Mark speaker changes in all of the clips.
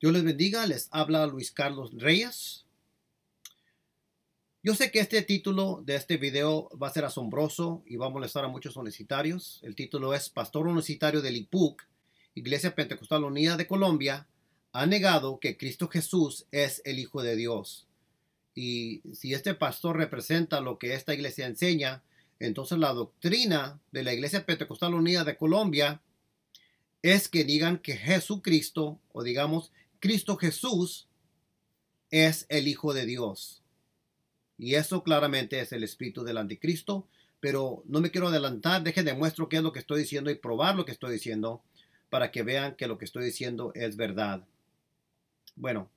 Speaker 1: Dios les bendiga, les habla Luis Carlos Reyes. Yo sé que este título de este video va a ser asombroso y va a molestar a muchos universitarios. El título es Pastor Universitario del IPUC, Iglesia Pentecostal Unida de Colombia, ha negado que Cristo Jesús es el Hijo de Dios. Y si este pastor representa lo que esta iglesia enseña, entonces la doctrina de la Iglesia Pentecostal Unida de Colombia es que digan que Jesucristo, o digamos Cristo Jesús es el Hijo de Dios. Y eso claramente es el espíritu del anticristo, pero no me quiero adelantar, deje de muestro qué es lo que estoy diciendo y probar lo que estoy diciendo para que vean que lo que estoy diciendo es verdad. Bueno,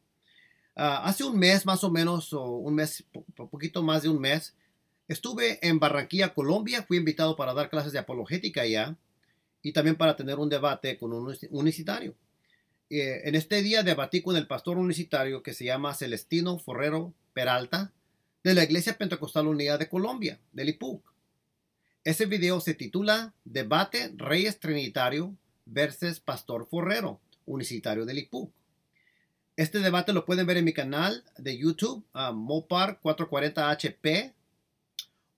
Speaker 1: ah, hace un mes más o menos, o un mes, un poquito más de un mes, estuve en Barranquilla, Colombia, fui invitado para dar clases de apologética allá y también para tener un debate con un unicitario. Eh, en este día debatí con el pastor unicitario que se llama Celestino Forrero Peralta de la Iglesia Pentecostal Unida de Colombia, del IPUC. Ese video se titula Debate Reyes Trinitario versus Pastor Forrero, Unicitario del IPUC. Este debate lo pueden ver en mi canal de YouTube, ah, Mopar 440HP,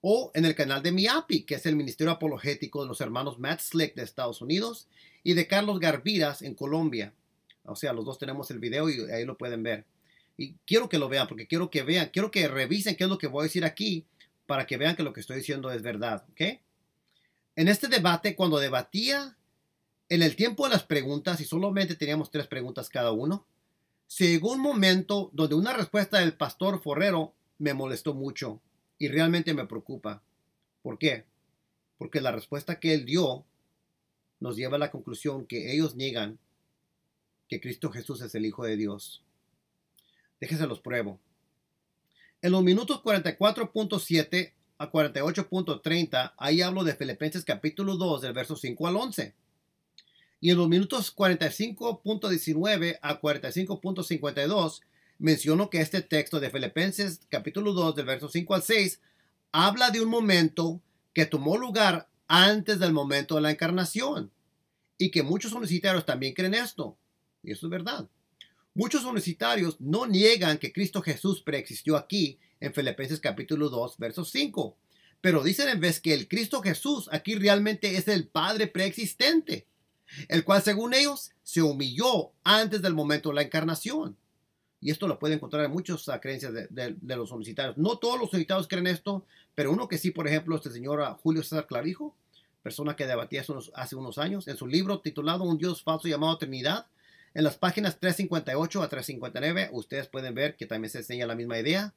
Speaker 1: o en el canal de MIAPI, que es el Ministerio Apologético de los hermanos Matt Slick de Estados Unidos y de Carlos Garbidas en Colombia. O sea, los dos tenemos el video y ahí lo pueden ver. Y quiero que lo vean porque quiero que vean, quiero que revisen qué es lo que voy a decir aquí para que vean que lo que estoy diciendo es verdad, ¿ok? En este debate, cuando debatía en el tiempo de las preguntas, y solamente teníamos tres preguntas cada uno, llegó un momento donde una respuesta del pastor Forrero me molestó mucho y realmente me preocupa. ¿Por qué? Porque la respuesta que él dio nos lleva a la conclusión que ellos niegan que Cristo Jesús es el Hijo de Dios. Déjese los pruebo. En los minutos 44.7 a 48.30, ahí hablo de Filipenses capítulo 2, del verso 5 al 11. Y en los minutos 45.19 a 45.52, menciono que este texto de Filipenses capítulo 2, del verso 5 al 6, habla de un momento que tomó lugar antes del momento de la encarnación y que muchos universitarios también creen esto. Y eso es verdad. Muchos universitarios no niegan que Cristo Jesús preexistió aquí en Filipenses capítulo 2, verso 5. Pero dicen en vez que el Cristo Jesús aquí realmente es el Padre preexistente, el cual según ellos se humilló antes del momento de la encarnación. Y esto lo pueden encontrar en muchas creencias de, los universitarios. No todos los universitarios creen esto, pero uno que sí, por ejemplo, este señor ah, Julio César Clarijo, persona que debatía hace hace unos años, en su libro titulado Un Dios falso llamado Trinidad, en las páginas 358 a 359 ustedes pueden ver que también se enseña la misma idea,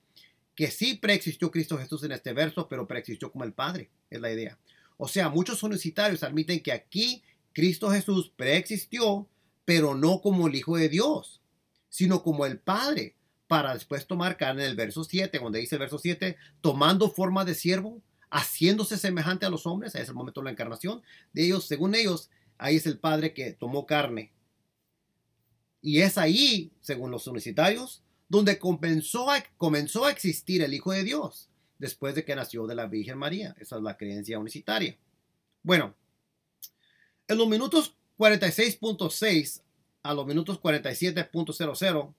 Speaker 1: que sí preexistió Cristo Jesús en este verso, pero preexistió como el Padre, es la idea. O sea, muchos universitarios admiten que aquí Cristo Jesús preexistió, pero no como el Hijo de Dios, sino como el Padre, para después tomar carne en el verso 7, donde dice el verso 7, tomando forma de siervo, haciéndose semejante a los hombres, ahí es el momento de la encarnación de ellos, según ellos, ahí es el Padre que tomó carne y es ahí, según los unicitarios, donde comenzó a, comenzó a existir el Hijo de Dios, después de que nació de la Virgen María. Esa es la creencia unicitaria. Bueno, en los minutos 46.6 a los minutos 47.00,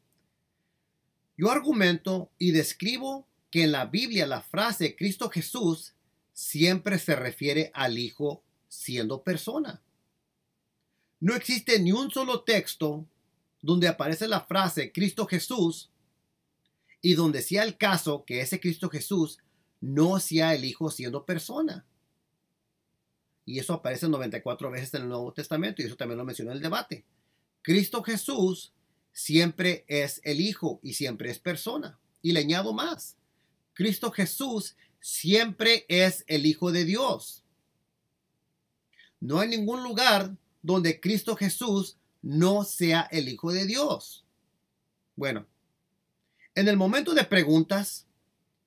Speaker 1: yo argumento y describo que en la Biblia la frase Cristo Jesús siempre se refiere al Hijo siendo persona. No existe ni un solo texto donde aparece la frase Cristo Jesús y donde sea el caso que ese Cristo Jesús no sea el Hijo siendo persona. Y eso aparece 94 veces en el Nuevo Testamento y eso también lo mencionó en el debate. Cristo Jesús siempre es el Hijo y siempre es persona. Y le añado más. Cristo Jesús siempre es el Hijo de Dios. No hay ningún lugar donde Cristo Jesús no sea el Hijo de Dios? Bueno, en el momento de preguntas,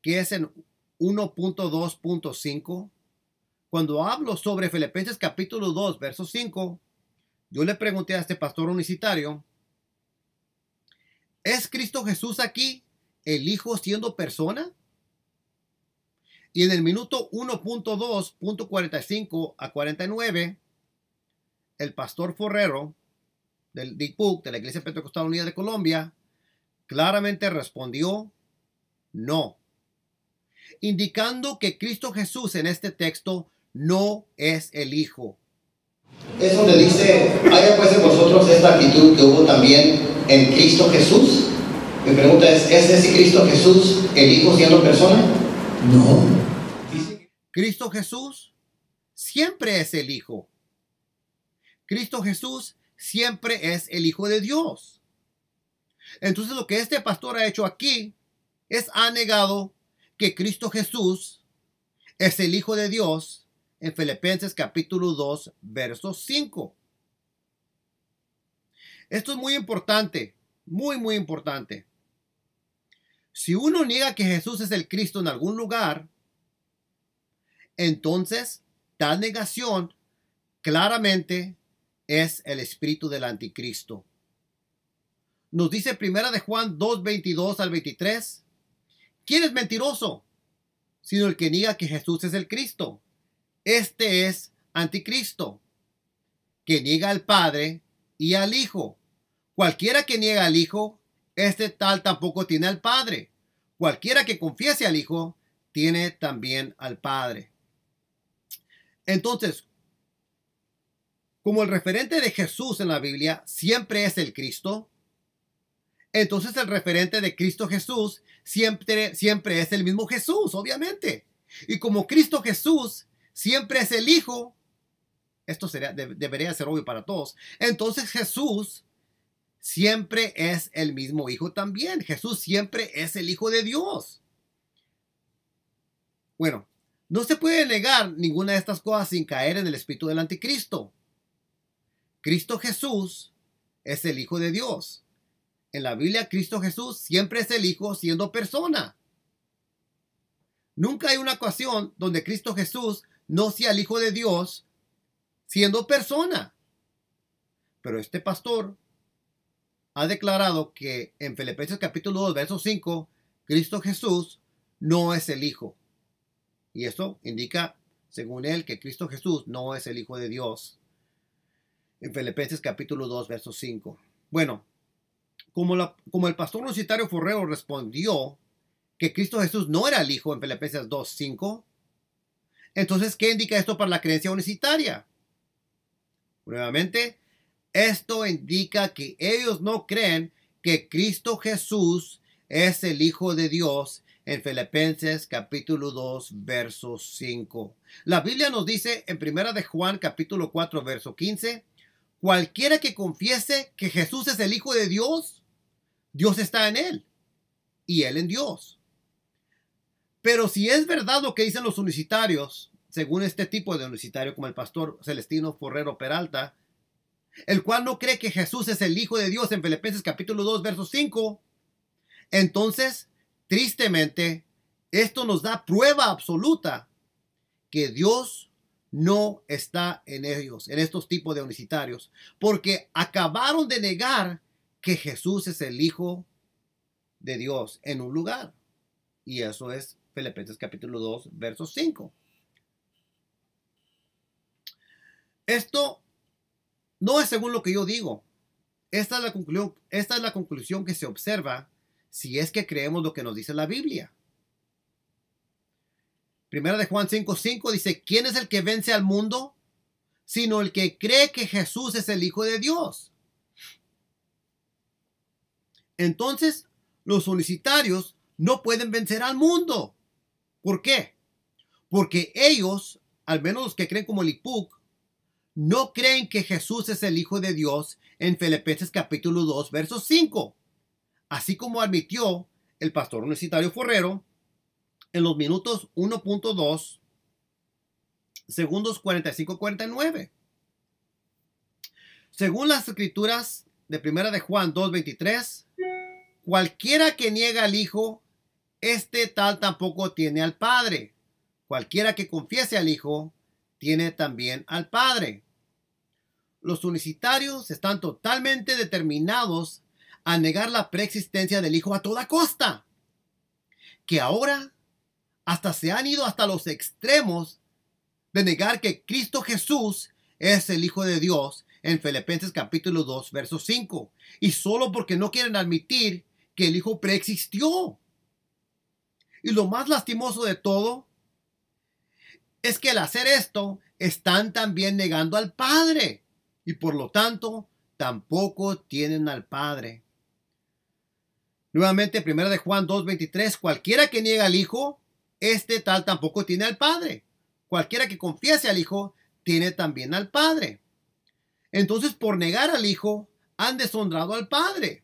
Speaker 1: que es en 1.2.5, cuando hablo sobre Filipenses capítulo 2, verso 5, yo le pregunté a este pastor unicitario, ¿es Cristo Jesús aquí el Hijo siendo persona? Y en el minuto 1.2.45 a 49, el pastor Forrero del de la Iglesia Pentecostal Unida de Colombia, claramente respondió no, indicando que Cristo Jesús en este texto no es el Hijo. Es donde dice, ¿hay pues en vosotros esta actitud que hubo también en Cristo Jesús? Mi pregunta es, ¿es ese Cristo Jesús el Hijo siendo persona? No. Cristo Jesús siempre es el Hijo. Cristo Jesús siempre es el Hijo de Dios. Entonces lo que este pastor ha hecho aquí es ha negado que Cristo Jesús es el Hijo de Dios en Filipenses capítulo 2, verso 5. Esto es muy importante, muy, muy importante. Si uno niega que Jesús es el Cristo en algún lugar, entonces tal negación claramente es el espíritu del anticristo. Nos dice Primera de Juan 222 22 al 23. ¿Quién es mentiroso? Sino el que niega que Jesús es el Cristo. Este es anticristo, que niega al Padre y al Hijo. Cualquiera que niega al Hijo, este tal tampoco tiene al Padre. Cualquiera que confiese al Hijo, tiene también al Padre. Entonces, como el referente de Jesús en la Biblia siempre es el Cristo, entonces el referente de Cristo Jesús siempre, siempre es el mismo Jesús, obviamente. Y como Cristo Jesús siempre es el Hijo, esto sería, debería ser obvio para todos, entonces Jesús siempre es el mismo Hijo también. Jesús siempre es el Hijo de Dios. Bueno, no se puede negar ninguna de estas cosas sin caer en el espíritu del anticristo. Cristo Jesús es el Hijo de Dios. En la Biblia, Cristo Jesús siempre es el Hijo siendo persona. Nunca hay una ocasión donde Cristo Jesús no sea el Hijo de Dios siendo persona. Pero este pastor ha declarado que en Filipenses capítulo 2, verso 5, Cristo Jesús no es el Hijo. Y esto indica, según él, que Cristo Jesús no es el Hijo de Dios en Filipenses capítulo 2, verso 5. Bueno, como, el pastor universitario Forrero respondió que Cristo Jesús no era el Hijo en Filipenses 2, 5, entonces, ¿qué indica esto para la creencia universitaria? Nuevamente, esto indica que ellos no creen que Cristo Jesús es el Hijo de Dios en Filipenses capítulo 2 verso 5. La Biblia nos dice en primera de Juan capítulo 4 verso 15 Cualquiera que confiese que Jesús es el Hijo de Dios, Dios está en él y él en Dios. Pero si es verdad lo que dicen los unicitarios, según este tipo de unicitario como el pastor Celestino Forrero Peralta, el cual no cree que Jesús es el Hijo de Dios en Filipenses capítulo 2, verso 5, entonces, tristemente, esto nos da prueba absoluta que Dios no está en ellos, en estos tipos de unitarios porque acabaron de negar que Jesús es el Hijo de Dios en un lugar. Y eso es Filipenses capítulo 2, verso 5. Esto no es según lo que yo digo. Esta es la esta es la conclusión que se observa si es que creemos lo que nos dice la Biblia. Primera de Juan 5:5 dice, ¿quién es el que vence al mundo? Sino el que cree que Jesús es el Hijo de Dios. Entonces, los solicitarios no pueden vencer al mundo. ¿Por qué? Porque ellos, al menos los que creen como el no creen que Jesús es el Hijo de Dios en Filipenses capítulo 2, verso 5. Así como admitió el pastor universitario Forrero, en los minutos 1.2, segundos 45-49. Según las escrituras de Primera de Juan 2.23, cualquiera que niega al Hijo, este tal tampoco tiene al Padre. Cualquiera que confiese al Hijo, tiene también al Padre. Los unicitarios están totalmente determinados a negar la preexistencia del Hijo a toda costa, que ahora hasta se han ido hasta los extremos de negar que Cristo Jesús es el Hijo de Dios en Filipenses capítulo 2, verso 5. Y solo porque no quieren admitir que el Hijo preexistió. Y lo más lastimoso de todo es que al hacer esto están también negando al Padre. Y por lo tanto, tampoco tienen al Padre. Nuevamente, 1 de Juan 23. cualquiera que niega al Hijo este tal tampoco tiene al Padre. Cualquiera que confiese al Hijo tiene también al Padre. Entonces, por negar al Hijo, han deshonrado al Padre.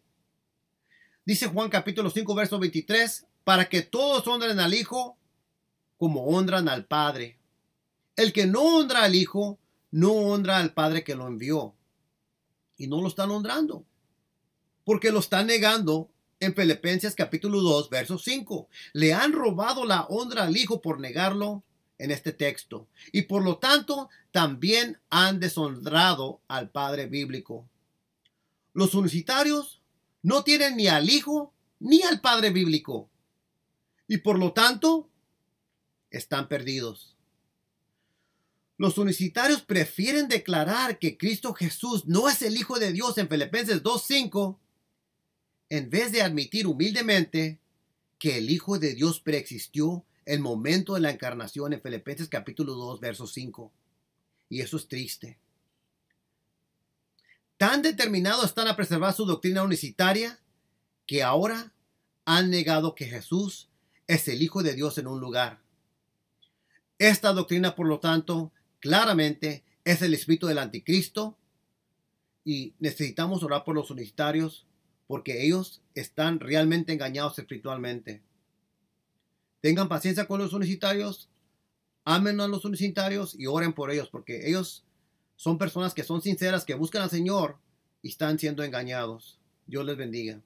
Speaker 1: Dice Juan capítulo 5, verso 23, para que todos honren al Hijo como honran al Padre. El que no honra al Hijo, no honra al Padre que lo envió. Y no lo están honrando, porque lo están negando en Filipenses capítulo 2, verso 5. Le han robado la honra al Hijo por negarlo en este texto. Y por lo tanto, también han deshonrado al Padre bíblico. Los unicitarios no tienen ni al Hijo ni al Padre bíblico. Y por lo tanto, están perdidos. Los unicitarios prefieren declarar que Cristo Jesús no es el Hijo de Dios en Filipenses 2.5 en vez de admitir humildemente que el Hijo de Dios preexistió el momento de la encarnación en Filipenses capítulo 2, verso 5. Y eso es triste. Tan determinados están a preservar su doctrina unicitaria que ahora han negado que Jesús es el Hijo de Dios en un lugar. Esta doctrina, por lo tanto, claramente es el espíritu del anticristo y necesitamos orar por los unitarios porque ellos están realmente engañados espiritualmente. Tengan paciencia con los unicitarios, amen a los unicitarios y oren por ellos, porque ellos son personas que son sinceras, que buscan al Señor y están siendo engañados. Dios les bendiga.